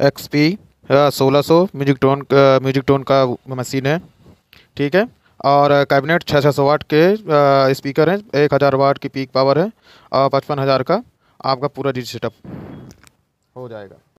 x P हाँ, सोलह सौ म्यूजिक टोन म्यूजिक टोन का मशीन है ठीक है और कैबिनेट छः छः सौ वाट के स्पीकर हैं एक हज़ार वाट की पीक पावर है और पचपन हज़ार का आपका पूरा डिजिटल सेटअप हो जाएगा